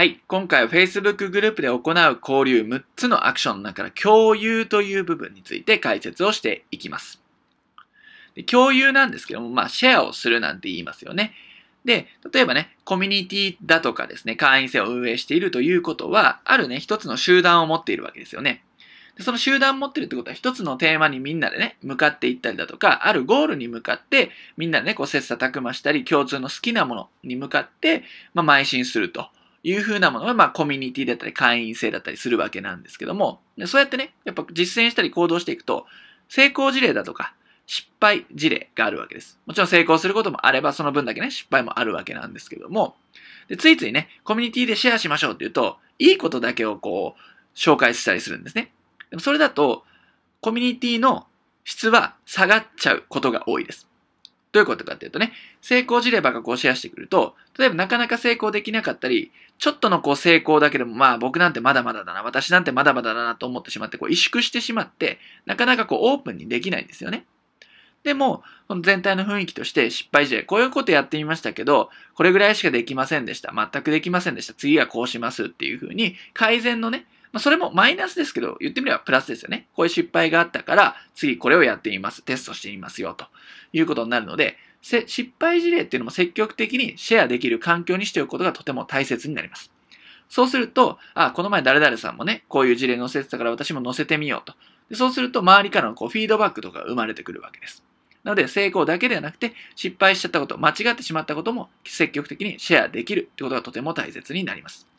はい。今回は Facebook グループで行う交流6つのアクションの中から共有という部分について解説をしていきます。で共有なんですけども、まあ、シェアをするなんて言いますよね。で、例えばね、コミュニティだとかですね、会員制を運営しているということは、あるね、一つの集団を持っているわけですよね。でその集団持ってるってことは、一つのテーマにみんなでね、向かっていったりだとか、あるゴールに向かって、みんなでね、こう、切磋琢磨したり、共通の好きなものに向かって、まあ、邁進するというふうなものが、まあ、コミュニティだったり、会員制だったりするわけなんですけども、そうやってね、やっぱ実践したり行動していくと、成功事例だとか、失敗事例があるわけです。もちろん成功することもあれば、その分だけね、失敗もあるわけなんですけども、でついついね、コミュニティでシェアしましょうっていうと、いいことだけをこう、紹介したりするんですね。でもそれだと、コミュニティの質は下がっちゃうことが多いです。どういうことかっていうとね、成功事例ばっかこうシェアしてくると、例えばなかなか成功できなかったり、ちょっとのこう成功だけでも、まあ僕なんてまだまだだな、私なんてまだまだだなと思ってしまって、こう萎縮してしまって、なかなかこうオープンにできないんですよね。でも、この全体の雰囲気として失敗事例、こういうことやってみましたけど、これぐらいしかできませんでした。全くできませんでした。次はこうしますっていうふうに、改善のね、まあ、それもマイナスですけど、言ってみればプラスですよね。こういう失敗があったから、次これをやってみます。テストしてみますよ、ということになるので、失敗事例っていうのも積極的にシェアできる環境にしておくことがとても大切になります。そうすると、あ、この前誰々さんもね、こういう事例載せてたから私も載せてみようと。でそうすると、周りからのこうフィードバックとかが生まれてくるわけです。なので、成功だけではなくて、失敗しちゃったこと、間違ってしまったことも積極的にシェアできるってことがとても大切になります。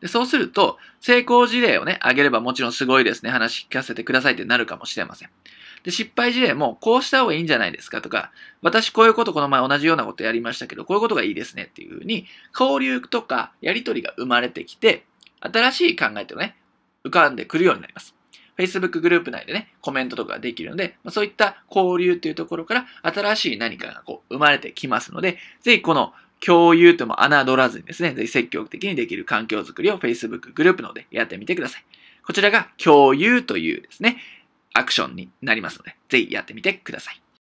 で、そうすると、成功事例をね、あげればもちろんすごいですね、話聞かせてくださいってなるかもしれません。で、失敗事例も、こうした方がいいんじゃないですかとか、私こういうことこの前同じようなことやりましたけど、こういうことがいいですねっていうふうに、交流とかやりとりが生まれてきて、新しい考えとね、浮かんでくるようになります。Facebook グループ内でね、コメントとかができるので、そういった交流というところから新しい何かがこう生まれてきますので、ぜひこの共有とも侮らずにですね、ぜひ積極的にできる環境づくりを Facebook グループのでやってみてください。こちらが共有というですね、アクションになりますので、ぜひやってみてください。